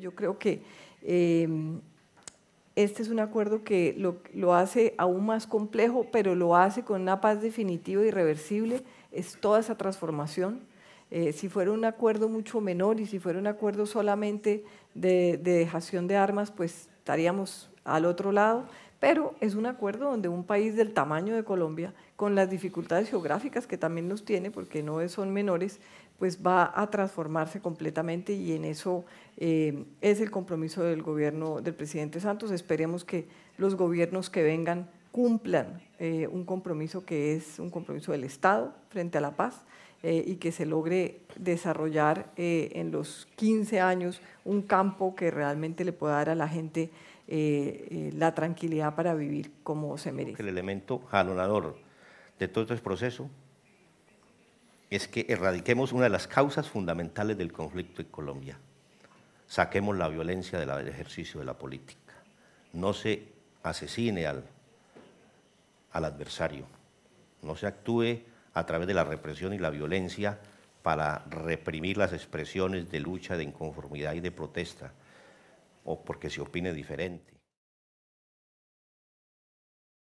yo creo que eh, este es un acuerdo que lo, hace aún más complejo, pero lo hace con una paz definitiva e irreversible, es toda esa transformación. Eh, si fuera un acuerdo mucho menor y si fuera un acuerdo solamente de, de dejación de armas, pues estaríamos al otro lado, pero es un acuerdo donde un país del tamaño de Colombia, con las dificultades geográficas que también nos tiene, porque no son menores, pues va a transformarse completamente y en eso eh, es el compromiso del gobierno del presidente Santos. Esperemos que los gobiernos que vengan cumplan eh, un compromiso que es un compromiso del Estado frente a la paz eh, y que se logre desarrollar eh, en los 15 años un campo que realmente le pueda dar a la gente la tranquilidad para vivir como se merece. El elemento jalonador de todo este proceso es que erradiquemos una de las causas fundamentales del conflicto en Colombia. Saquemos la violencia del ejercicio de la política. No se asesine al al adversario. No se actúe a través de la represión y la violencia para reprimir las expresiones de lucha, de inconformidad y de protesta, o porque se opine diferente.